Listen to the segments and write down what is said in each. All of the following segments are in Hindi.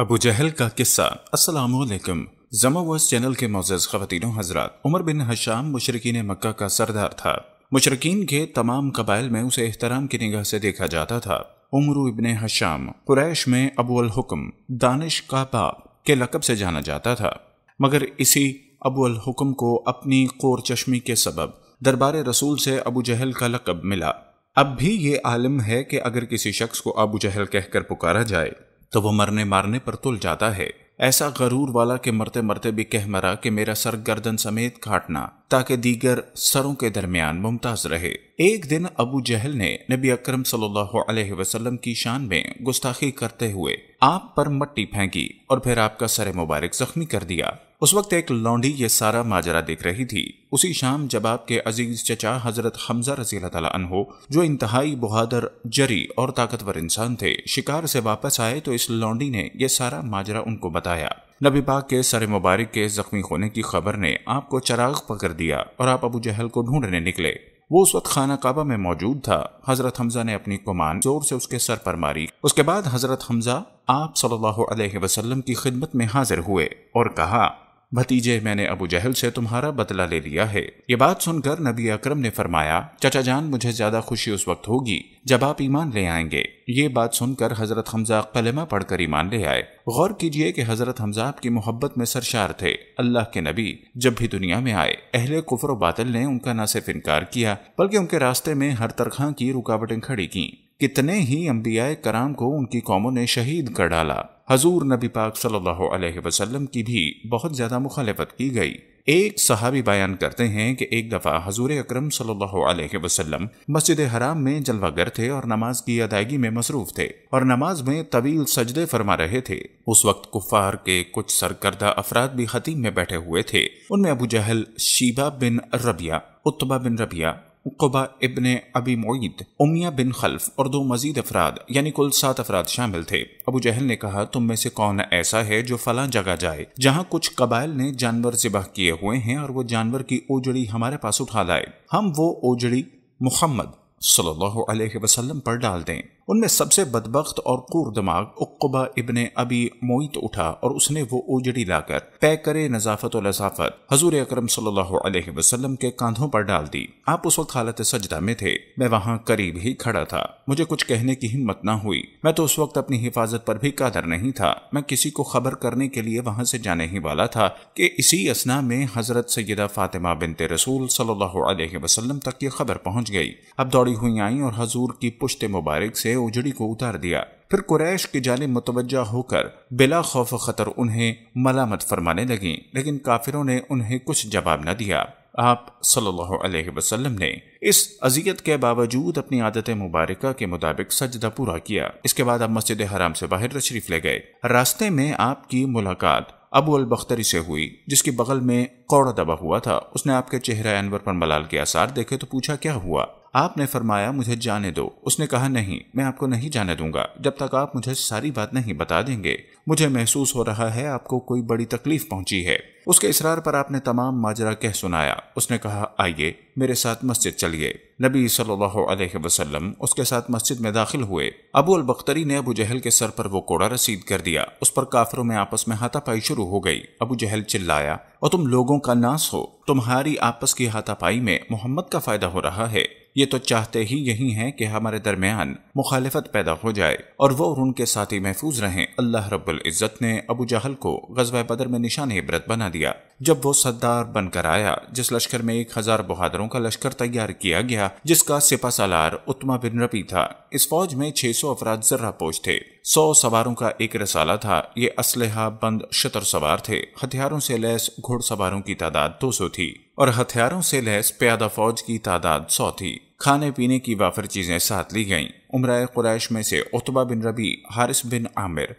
अबू जहल का किस्सा असलकम जमा चैनल के मोज़ ख़वातिनों हजरात उमर बिन हशाम मशरकिन मक्का का सरदार था मशरकिन के तमाम कबाइल में उसे एहतराम की निगाह से देखा जाता था उमरू इबन हशाम कुरैश में अबुल हुक्म दानिश का बाप के लकब से जाना जाता था मगर इसी अबुल हुक्म को अपनी कोर चश्मी के सबब दरबार रसूल से अबू जहल का लकब मिला अब भी ये आलम है कि अगर किसी शख्स को अबू जहल कहकर पुकारा जाए तो वो मरने मारने पर तुल जाता है ऐसा गरूर वाला के मरते मरते भी कह मरा कि मेरा सर गर्दन समेत काटना ताकि दीगर सरों के दरमियान मुमताज रहे एक दिन अबू जहल ने नबी अकरम सल्लल्लाहु अलैहि वसल्लम की शान में गुस्ताखी करते हुए आप पर मट्टी फेंकी और फिर आपका सर मुबारक जख्मी कर दिया उस वक्त एक लौंडी ये सारा माजरा देख रही थी उसी शाम जब आपके अजीज चचा हजरत हमजा रजी अनहो जो इंतहाई बहादुर जरी और ताकतवर इंसान थे शिकार से वापस आए तो इस लौंडी ने यह सारा माजरा उनको बताया नबी पाक के सर मुबारक के जख्मी होने की खबर ने आपको चराग पकड़ दिया और आप अबू जहल को ढूंढने निकले वो उस वक्त खाना काबा में मौजूद था हजरत हमजा ने अपनी कमान जोर से उसके सर पर मारी उसके बाद हजरत हमजा आप सल्लल्लाहु अलैहि वसल्लम की खिदमत में हाजिर हुए और कहा भतीजे मैंने अबू जहल से तुम्हारा बदला ले लिया है ये बात सुनकर नबी अकरम ने फरमाया चचा जान मुझे ज्यादा खुशी उस वक्त होगी जब आप ईमान ले आएंगे ये बात सुनकर हजरत हमजा कलमा पढ़कर ईमान ले आए गौर कीजिए कि हजरत हमजा आपकी मोहब्बत में सरशार थे अल्लाह के नबी जब भी दुनिया में आए अहले कुफर बादल ने उनका न सिर्फ इनकार किया बल्कि उनके रास्ते में हर तरह की रुकावटें खड़ी की कितने ही अम्बिया कराम को उनकी कौमों ने शहीद कर डाला हजूर नबी पाक सल्लाम की भी बहुत ज़्यादा मुखालफत की गई एक सहाबी बयान करते हैं कि एक दफ़ा हजूर अक्रम सल्लाम मस्जिद हराम में जलवागर थे और नमाज की अदायगी में मसरूफ थे और नमाज में तवील सजदे फरमा रहे थे उस वक्त कुफार के कुछ सरकर्दा अफराद भी खतीम में बैठे हुए थे उनमें अबू जहल शीबा बिन रबिया उत्तबा बिन रबिया उकबा इबन अबी मोईद उमिया बिन खल्फ और दो मजीद अफराद यानी कुल सात अफराद शामिल थे अबू जहल ने कहा तुम में से कौन ऐसा है जो फला जगह जाए जहाँ कुछ कबाइल ने जानवर जिबाह किए हुए हैं और वो जानवर की ओजड़ी हमारे पास उठा लाए हम वो ओजड़ी मुहम्मद सल्लल्लाहु अलैहि वसल्लम पर डाल दें उनमें सबसे बदबخت और कुर दिमाग उक्बा इबन अबी मुईत उठा और उसने वो ओजड़ी लाकर पै करे नजाफत और लजाफत हजूर अक्रम सल्लाम के कांधों पर डाल दी आप उस वक्त हालत सजदा में थे मैं वहाँ करीब ही खड़ा था मुझे कुछ कहने की हिम्मत ना हुई मैं तो उस वक्त अपनी हिफाजत पर भी कादर नहीं था मैं किसी को खबर करने के लिए वहाँ से जाने ही वाला था कि इसी असना में हजरत सैदा फातिमा बिनते रसूल सल्लल्लाहु वसलम तक ये खबर पहुँच गई अब दौड़ी हुई आई और हजूर की पुश्त मुबारक से उजड़ी को उतार दिया फिर कुरैश की जाने मुतवजा होकर बिला खौफ खतर उन्हें मलामत फरमाने लगी लेकिन काफिरों ने उन्हें कुछ जवाब न दिया आप सल्लल्लाहु अलैहि वसल्लम ने इस अजियत के बावजूद अपनी आदत मुबारक के मुताबिक सजदा पूरा किया इसके बाद आप मस्जिद हराम से बाहर तशरीफ ले गए रास्ते में आपकी मुलाकात अबू अल बख्तरी से हुई जिसके बगल में कौड़ा दबा हुआ था उसने आपके चेहरे अनवर पर मलाल के आसार देखे तो पूछा क्या हुआ आपने फरमाया मुझे जाने दो उसने कहा नहीं मैं आपको नहीं जाने दूंगा जब तक आप मुझे सारी बात नहीं बता देंगे मुझे महसूस हो रहा है आपको कोई बड़ी तकलीफ पहुंची है उसके इसरार पर आपने तमाम माजरा कह सुनाया उसने कहा आइए मेरे साथ मस्जिद चलिए नबी सल्लल्लाहु अलैहि वसल्लम उसके साथ मस्जिद में दाखिल हुए अबू अल बख्तरी ने अबू जहल के सर पर वो कोड़ा रसीद कर दिया उस पर काफरों में आपस में हाथापाई शुरू हो गई अबू जहल चिल्लाया और तुम लोगों का नास हो तुम्हारी आपस की हाथापाई में मोहम्मद का फायदा हो रहा है ये तो चाहते ही यही हैं कि हमारे दरमियान मुखालफत पैदा हो जाए और वो और उनके साथी महफूज रहें अल्लाह रब्बुल इज़्ज़त ने अबू जहल को गजवा बदर में निशान इबरत बना दिया जब वो सरदार बनकर आया जिस लश्कर में एक हजार बहादुरों का लश्कर तैयार किया गया जिसका सिपा सालार उत्मा बिन रबी था इस फौज में 600 सौ जर्रा पोज थे सौ सवारों का एक रसाला था ये असलहा बंद शतर सवार थे हथियारों से लैस घुड़सवारों की तादाद 200 थी और हथियारों से लैस प्यादा फौज की तादाद सौ थी खाने पीने की वाफर चीजें साथ ली गईं उमराय कुरैश में से उतबा बिन रबी हारिस बिन आमिर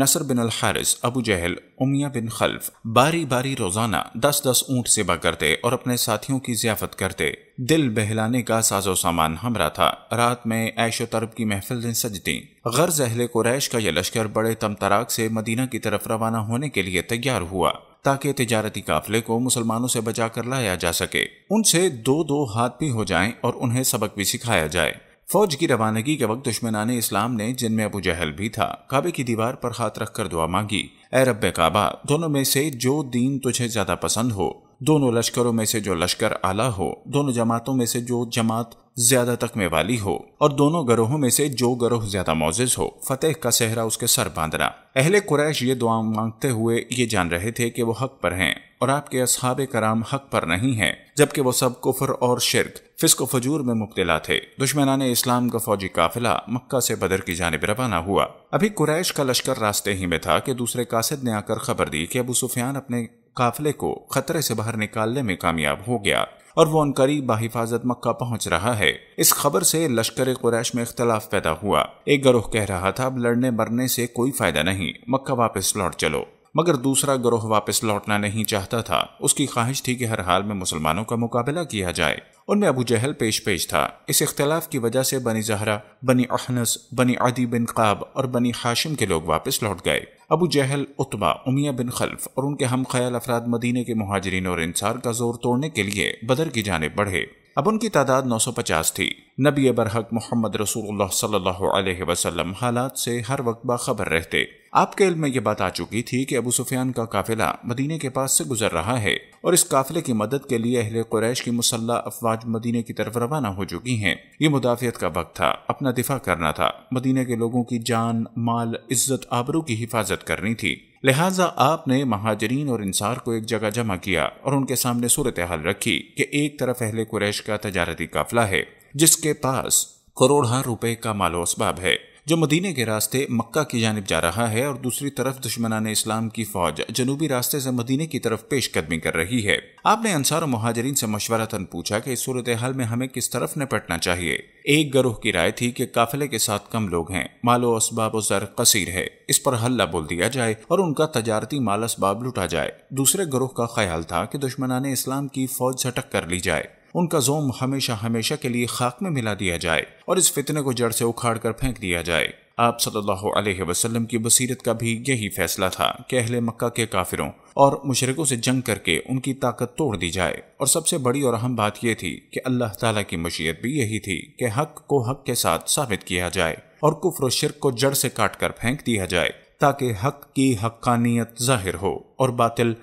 नसर बिन अलखारिस अबू जहल उमिया बिन खल्फ बारी बारी रोजाना दस दस ऊँट सेवा करते और अपने साथियों की जियाफत करते दिल बहलाने का साजो सामान हमरा था रात में ऐशो तरब की महफिलें सजती गर्ज अहले कुरैश का यह लश्कर बड़े तमतराक से मदीना की तरफ रवाना होने के लिए तैयार हुआ ताकि तजारती काफले को मुसलमानों से बचा कर लाया जा सके उनसे दो दो हाथ भी हो जाएं और उन्हें सबक भी सिखाया जाए फौज की रवानगी के वक्त दुश्मनान इस्लाम ने जिनमें अबू जहल भी था काबे की दीवार पर हाथ रखकर दुआ मांगी ए रब काबा दोनों में से जो दीन तुझे ज्यादा पसंद हो दोनों लश्करों में से जो लश्कर आला हो दोनों जमातों में से जो जमात ज्यादा तकमे वाली हो और दोनों गरोहों में से जो गरोह ज्यादा मोजिज हो फतेह का सेहरा उसके सर बांधना अहले कुरैश ये दुआ मांगते हुए ये जान रहे थे कि वो हक पर हैं और आपके असहाब कराम हक पर नहीं है जबकि वो सब कुफर और शिरक फिस्क फजूर में मुबतला थे दुश्मनान इस्लाम का फौजी काफिला मक्का से बदर की जानब रवाना हुआ अभी कुरैश का लश्कर रास्ते ही में था कि दूसरे कासिद ने आकर खबर दी कि अबू सुफियान अपने काफिले को खतरे से बाहर निकालने में कामयाब हो गया और वो उन करीब बाहिफाजत मक्का पहुंच रहा है इस खबर से लश्कर कुरैश में इख्तलाफ पैदा हुआ एक गरोह कह रहा था अब लड़ने मरने से कोई फायदा नहीं मक्का वापस लौट चलो मगर दूसरा ग्रोह वापस लौटना नहीं चाहता था उसकी ख्वाहिश थी कि हर हाल में मुसलमानों का मुकाबला किया जाए उनमें अबू जहल पेश पेश था इस इख्तलाफ की वजह से बनी जहरा बनी अहनस बनी आदि बिन काब और बनी हाशिम के लोग वापस लौट गए अबू जहल उतबा उमिया बिन खल्फ और उनके हम ख्याल अफराद मदीने के महाजरीन और इंसार का जोर तोड़ने के लिए बदर की जानब बढ़े अब उनकी तादाद 950 थी नबी बरहक मोहम्मद रसूल सल्लल्लाहु हालात से हर वक्त बाखबर रहते आपके इल्म में ये बात आ चुकी थी कि अबू सुफियान का काफिला मदीने के पास से गुजर रहा है और इस काफिले की मदद के लिए अहले कुरैश की मुसल्ला अफवाज मदीने की तरफ रवाना हो चुकी हैं ये मुदाफियत का वक्त था अपना दिफा करना था मदीने के लोगों की जान माल इज्जत आबरू की हिफाजत करनी थी लिहाजा आपने महाजरीन और इंसार को एक जगह जमा किया और उनके सामने सूरत हाल रखी की एक तरफ अहले कुरैश का तजारती काफिला है जिसके पास करोड़ रुपए का मालोसबाब है जो मदीने के रास्ते मक्का की जानब जा रहा है और दूसरी तरफ दुश्मनान इस्लाम की फौज जनूबी रास्ते से मदीने की तरफ पेशकदमी कर रही है आपने अनसार महाजरीन से मशवरतन पूछा कि इस सूरत हाल में हमें किस तरफ निपटना चाहिए एक गरोह की राय थी कि काफिले के साथ कम लोग हैं मालो इसबाब जर कसीर है इस पर हल्ला बोल दिया जाए और उनका तजारती माल इसबाब लुटा जाए दूसरे गरोह का ख्याल था कि दुश्मनान इस्लाम की फौज झटक कर ली जाए उनका जोम हमेशा हमेशा के लिए खाक में मिला दिया जाए और इस फितने को जड़ से उखाड़ कर फेंक दिया जाए आप सल्लल्लाहु अलैहि वसल्लम की बसीरत का भी यही फैसला था कि अहले मक्का के काफिरों और मुशरकों से जंग करके उनकी ताकत तोड़ दी जाए और सबसे बड़ी और अहम बात यह थी कि अल्लाह ताला की मशीयत भी यही थी कि हक को हक के साथ साबित किया जाए और कुफर शिरक को जड़ से काट कर फेंक दिया जाए ताकि हक की हक्कानियत जाहिर हो और बातिल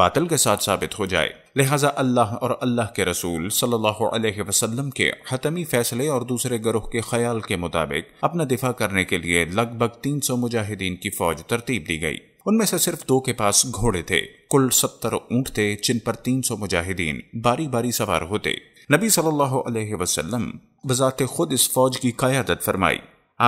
बातिल के साथ साबित हो जाए लिहाजा अल्लाह और अल्लाह के रसूल सल्लल्लाहु अलैहि वसल्लम के हतमी फैसले और दूसरे ग्रोह के ख्याल के मुताबिक अपना दिफा करने के लिए लगभग 300 मुजाहिदीन की फौज तरतीब दी गई उनमें से सिर्फ दो के पास घोड़े थे कुल सत्तर ऊंट थे जिन पर सौ मुजाहिदीन बारी बारी सवार होते नबी सल्लल्लाहु अलैहि वसल्लम बजात खुद इस फौज की क़यादत फरमाई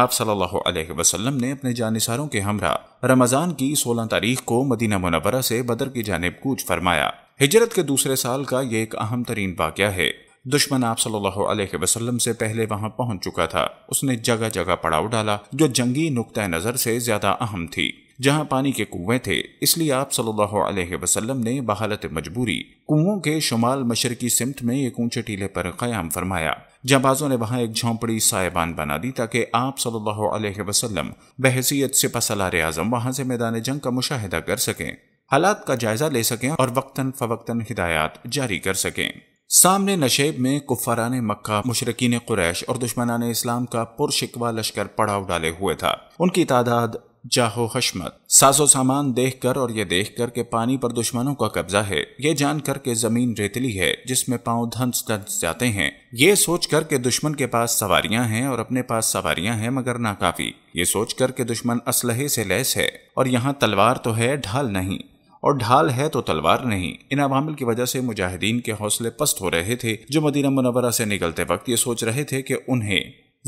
आप सल्लल्लाहु अलैहि वसल्लम ने अपने जानिसारों के हमरा रमज़ान की 16 तारीख को मदीना मुनवरा से बदर की जानब कूच फरमाया हिजरत के दूसरे साल का ये एक अहम तरीन वाक़ है दुश्मन आप सल्लल्लाहु अलैहि वसल्लम से पहले वहां पहुंच चुका था उसने जगह जगह पड़ाव डाला जो जंगी नुकतः नज़र से ज़्यादा अहम थी जहां पानी के कुएं थे इसलिए आप सल्लल्लाहु अलैहि वसल्लम ने बहालत मजबूरी कुओं के शुमाल मशरकी सिमत में एक ऊंचे टीले पर क्याम फरमाया जाबाजों ने वहां एक झोंपड़ी साहिबान बना दी ताकि आप सल्लल्लाहु अलैहि वसल्लम बहसीत से सलार आजम वहां से मैदान जंग का मुशाहिदा कर सकें हालात का जायजा ले सकें और वक्ता फवक्ता हिदायत जारी कर सकें सामने नशेब में कुफारान मक्का मशरकिन कुरैश और दुश्मनान इस्लाम का पुरशिकवा लश्कर पड़ाव डाले हुए था उनकी तादाद जाहो हशमत साजो सामान देख कर और ये देख कर के पानी पर दुश्मनों का कब्जा है ये जान कर के जमीन रेतली है जिसमें पांव धंस धंस जाते हैं ये सोच कर के दुश्मन के पास सवारियां हैं और अपने पास सवारियां हैं मगर नाकाफी ये सोच कर के दुश्मन असलहे से लैस है और यहाँ तलवार तो है ढाल नहीं और ढाल है तो तलवार नहीं इन अवामिल की वजह से मुजाहिदीन के हौसले पस्त हो रहे थे जो मदीना मुनवरा से निकलते वक्त ये सोच रहे थे कि उन्हें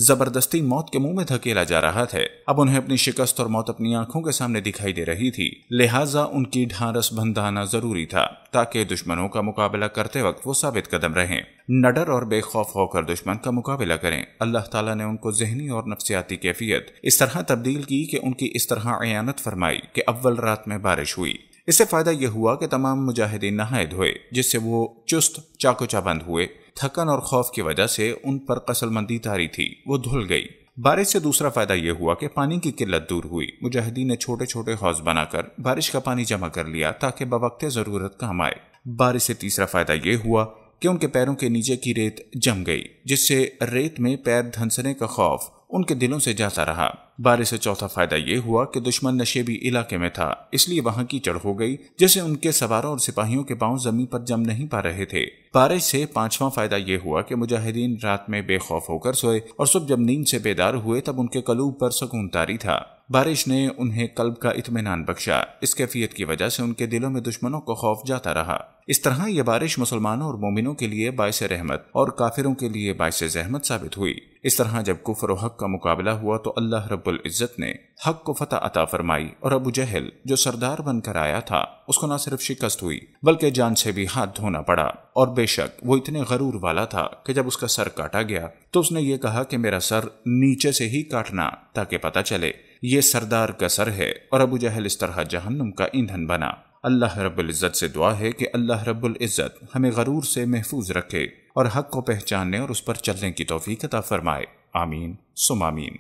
जबरदस्ती मौत के मुंह में धकेला जा रहा था अब उन्हें अपनी शिकस्त और मौत अपनी आंखों के सामने दिखाई दे रही थी लिहाजा उनकी ढांस बंधाना जरूरी था ताकि दुश्मनों का मुकाबला करते वक्त वो साबित कदम रहें नडर और बेखौफ होकर दुश्मन का मुकाबला करें अल्लाह ताला ने उनको जहनी और नफसियाती कैफियत इस तरह तब्दील की कि उनकी इस तरह अयानत फरमाई कि अव्वल रात में बारिश हुई इससे फायदा यह हुआ कि तमाम मुजाहिदीन नहाए धोए जिससे वो चुस्त चाको चाबंद हुए थकन और खौफ की वजह से उन पर कसलमंदी तारी थी वो धुल गई बारिश से दूसरा फायदा यह हुआ कि पानी की किल्लत दूर हुई मुजाहिदीन ने छोटे छोटे हौज बनाकर बारिश का पानी जमा कर लिया ताकि बवक्ते ज़रूरत काम आए बारिश से तीसरा फायदा ये हुआ कि उनके पैरों के नीचे की रेत जम गई जिससे रेत में पैर धंसने का खौफ उनके दिलों से जाता रहा बारिश से चौथा फायदा ये हुआ कि दुश्मन नशेबी इलाके में था इसलिए वहाँ कीचड़ हो गई जिससे उनके सवारों और सिपाहियों के पांव जमीन पर जम नहीं पा रहे थे बारिश से पांचवा फायदा ये हुआ कि मुजाहिदीन रात में बेखौफ होकर सोए और सुबह जब नींद से बेदार हुए तब उनके कलूब पर सुकून तारी था बारिश ने उन्हें कल्ब का इतमान बख्शा इस कैफियत की वजह से उनके दिलों में दुश्मनों का खौफ जाता रहा इस तरह यह बारिश मुसलमानों और मोमिनों के लिए बायस रहमत और काफिरों के लिए बायस जहमत साबित हुई इस तरह जब कुफर हक का मुकाबला हुआ तो अल्लाह रब्बुल इज़्ज़त ने हक को फतह अता फरमाई और अबू जहल जो सरदार बनकर आया था उसको न सिर्फ शिकस्त हुई बल्कि जान से भी हाथ धोना पड़ा और बेशक वो इतने गरूर वाला था कि जब उसका सर काटा गया तो उसने ये कहा कि मेरा सर नीचे से ही काटना ताकि पता चले ये सरदार का सर है और अबू जहल इस तरह जहन्नुम का ईंधन बना अल्लाह रब्बुल इज़्ज़त से दुआ है कि अल्लाह रब्बुल इज़्ज़त हमें गरूर से महफूज रखे और हक को पहचानने और उस पर चलने की तोफ़ी अता फरमाए آمين ثم آمين